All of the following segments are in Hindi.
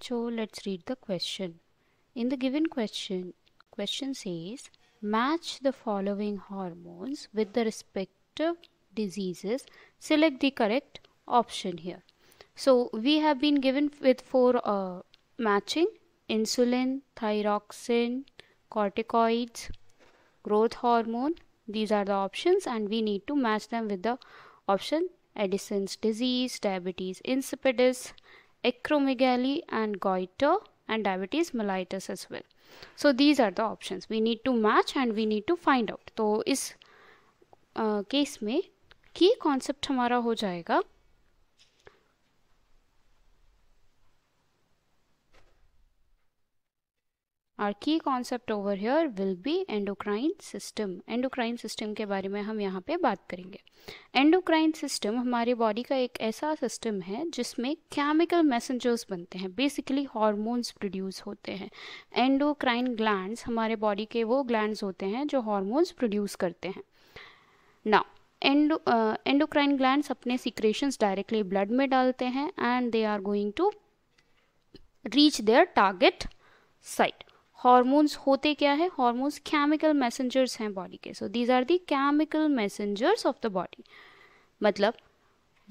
so let's read the question. In the given question, question says match the following hormones with the respective diseases. Select the correct option here. So we have been given with four uh, matching insulin, thyroxine, corticoids, growth hormone. These are the options and we need to match them with the option Addison's disease, diabetes insipidus, acromegaly and goiter and diabetes mellitus as well. So these are the options. We need to match and we need to find out. so is uh, case mein key concept hamara ho jayega our key concept over here will be endocrine system endocrine system के बारे में हम यहाँ पे बात करेंगे एंडोक्राइन सिस्टम हमारे बॉडी का एक ऐसा सिस्टम है जिसमें केमिकल मैसेंजर्स बनते हैं बेसिकली हॉर्मोन्स प्रोड्यूस होते हैं एंडोक्राइन ग्लैंड हमारे बॉडी के वो ग्लैंड होते हैं जो हॉर्मोन्स प्रोड्यूस करते हैं ना एंडो एंडोक्राइन ग्लैंड अपने सिक्रेशंस डायरेक्टली ब्लड में डालते हैं and they are going to reach their target site hormones होते क्या है हॉर्मोन्स केमिकल मैसेंजर्स हैं बॉडी के so these are the chemical messengers of the body मतलब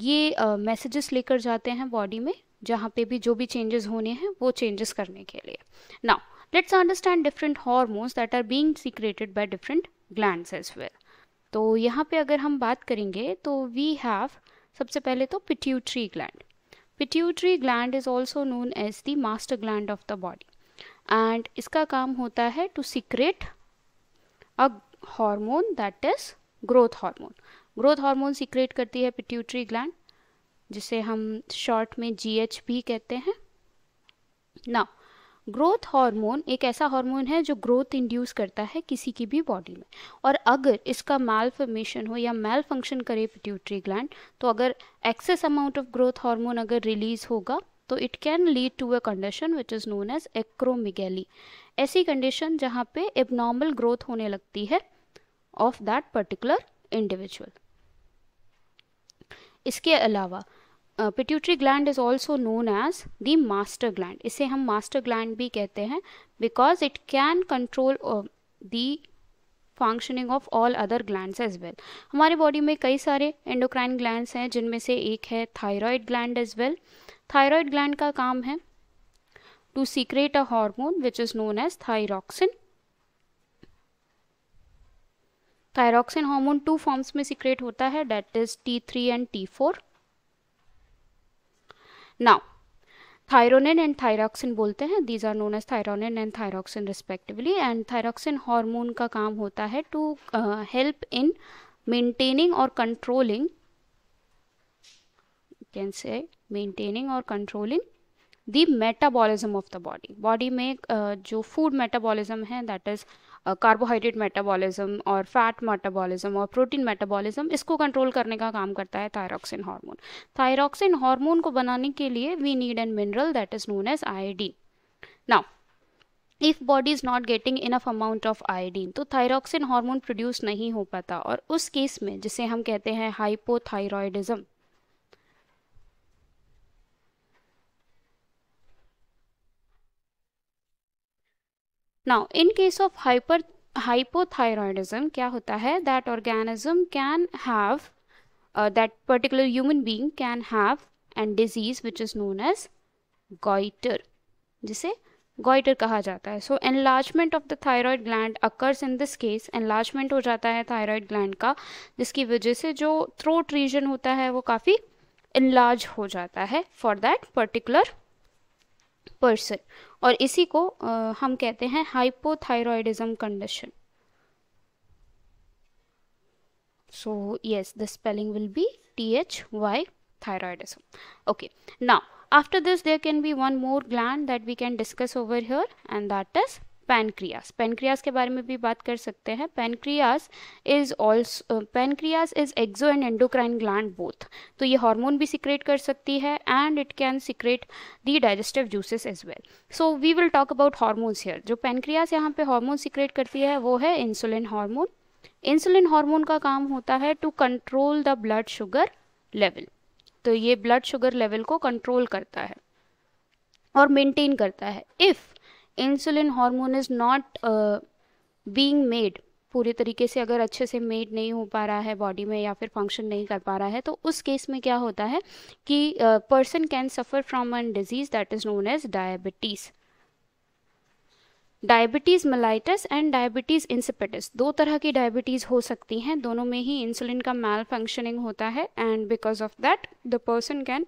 ये मैसेजेस uh, लेकर जाते हैं बॉडी में जहाँ पे भी जो भी चेंजेस होने हैं वो चेंजेस करने के लिए now let's understand different hormones that are being secreted by different gland as well तो यहाँ पे अगर हम बात करेंगे तो वी हैव सबसे पहले तो pituitary gland pituitary gland is also known as the master gland of the body and इसका काम होता है to secrete a hormone that is growth hormone growth hormone secrete करती है पिट्यूटरी ग्लैंड जिसे हम शॉर्ट में जीएच भी कहते हैं ना ग्रोथ हार्मोन एक ऐसा हार्मोन है जो ग्रोथ इंड्यूस करता है किसी की भी बॉडी में और अगर इसका मैल फॉर्मेशन हो या मेल फंक्शन करे पिट्यूटरी ग्लैंड तो अगर excess amount of growth hormone अगर रिलीज होगा तो it can lead to a condition which is known as acromegaly ऐसी कंडीशन जहाँ पे एबनॉर्मल ग्रोथ होने लगती है ऑफ दैट पर्टिकुलर इंडिविजुअल इसके अलावा pituitary gland is also known as the master gland इसे हम मास्टर ग्लैंड भी कहते हैं because it can control the functioning of all other gland as well हमारे बॉडी में कई सारे एंडोक्राइन ग्लैंड हैं जिनमें से एक है thyroid gland as well well. Thyroid gland का काम है to secrete a hormone which is known as thyroxine thyroxine hormone two forms में सीक्रेट होता है that is T three and T four now thyronine and thyroxine बोलते हैं these are known as thyronine and thyroxine respectively and thyroxine hormone का काम होता है टू हेल्प इन मेंटेनिंग और कंट्रोलिंग कैन से मेंटेनिंग और controlling the metabolism of the body body में जो फूड मेटाबॉलिज्म है दैट इज़ कार्बोहाइड्रेट मेटाबॉलिज्म और फैट मेटाबॉलिज्म और प्रोटीन मेटाबॉलिज्म इसको कंट्रोल करने का काम करता है थायरॉक्सिन हार्मोन थायरॉक्सिन हार्मोन को बनाने के लिए we need an mineral that is known as iodine now if body is not getting enough amount of iodine तो थायरॉक्सिन हार्मोन प्रोड्यूस नहीं हो पाता और उस केस में जिसे हम कहते हैं hypothyroidism now in case of hyper hypothyroidism क्या होता है that organism can have that particular human being can have and disease which is known as goitre जिसे गोइटर कहा जाता है so enlargement of the thyroid gland occurs in this case enlargement हो जाता है थायरॉयड ग्लैंड का जिसकी वजह से जो थ्रोट रीजन होता है वो काफ़ी इनलार्ज हो जाता है फॉर दैट पर्टिकुलर पर्सन और इसी को आ, हम कहते हैं hypothyroidism condition so yes the spelling will be T H Y thyroidism okay now after this there can be one more gland that we can discuss over here and that is pancreas pancreas के बारे में भी बात कर सकते हैं pancreas is also pancreas is exo and endocrine gland both तो ये हार्मोन भी सिक्रेट कर सकती है and it can secrete the digestive juices as well so we will talk about hormones here जो पैनक्रियास यहाँ पे हार्मोन सिक्रेट करती है वो है इंसुलिन हार्मोन इंसुलिन हार्मोन का काम होता है to control the blood sugar level तो ये ब्लड शुगर लेवल को कंट्रोल करता है और मेंटेन करता है if insulin hormone is not being made पूरे तरीके से अगर अच्छे से मेड नहीं हो पा रहा है बॉडी में या फिर फंक्शन नहीं कर पा रहा है तो उस केस में क्या होता है कि person can suffer from an disease that is known as diabetes diabetes mellitus and diabetes insipidus दो तरह की डायबिटीज़ हो सकती हैं दोनों में ही इंसुलिन का मैल फंक्शनिंग होता है and because of that the person can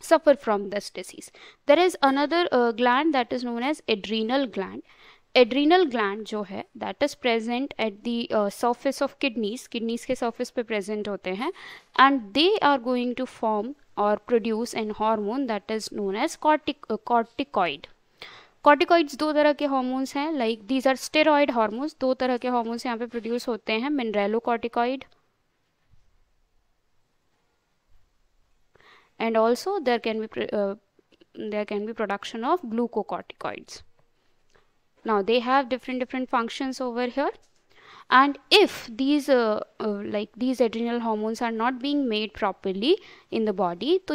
suffer from this disease. There is another uh, gland that is known as adrenal gland. adrenal gland jo hai that is present at the uh, surface of kidneys kidneys ke surface pe present hote hain and they are going to form or produce an hormone that is known as cortic uh, corticoid corticoids दो तरह के हार्मोन्स हैं like these are steroid hormones दो तरह के हार्मोन्स यहाँ पे प्रोड्यूस होते हैं mineralocorticoid and also there can be uh, there can be production of glucocorticoids now they have different different functions over here and if these uh, uh, like these adrenal hormones are not being made properly in the body so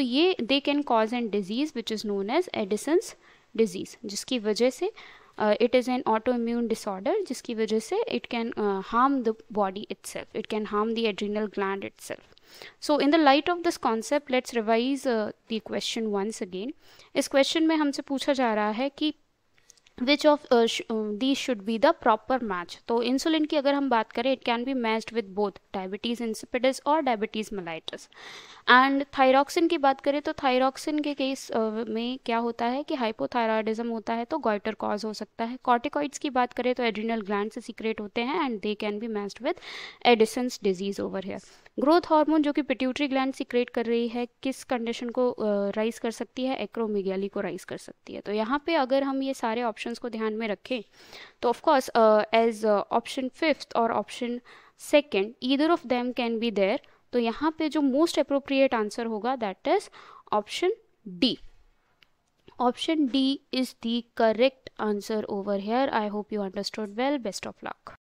they can cause an disease which is known as Addison's disease जिसकी वजह से uh, it is an autoimmune disorder जिसकी वजह से it can uh, harm the body itself it can harm the adrenal gland itself so in the light of this concept let's revise the question once again इस क्वेश्चन में हमसे पूछा जा रहा है कि which of the should be the proper match तो इंसुलिन की अगर हम बात करें it can be matched with both diabetes insipidus और डायबिटीज़ मलाइटस एंड थायरॉक्सिन की बात करें तो थायरॉक्सिन के केस uh, में क्या होता है कि हाइपोथायरॉयडिज्म होता है तो गोइटर कॉज हो सकता है कॉर्टिकॉइड्स की बात करें तो एड्रिनल ग्लैंड से सीक्रेट होते हैं and they can be matched with Addison's disease over here growth hormone जो कि पिट्यूटरी ग्लैंड सीक्रेट कर रही है किस कंडीशन को राइज uh, कर सकती है एक्रोमिगैली को राइज कर सकती है तो यहाँ पे अगर हम ये सारे ऑप्शन ऑप्शंस को ध्यान में रखें तो ऑफकोर्स एज ऑप्शन फिफ्थ और option second either of them can be there तो यहाँ पे जो मोस्ट अप्रोप्रिएट आंसर होगा that is option D option D is the correct answer over here I hope you understood well best of luck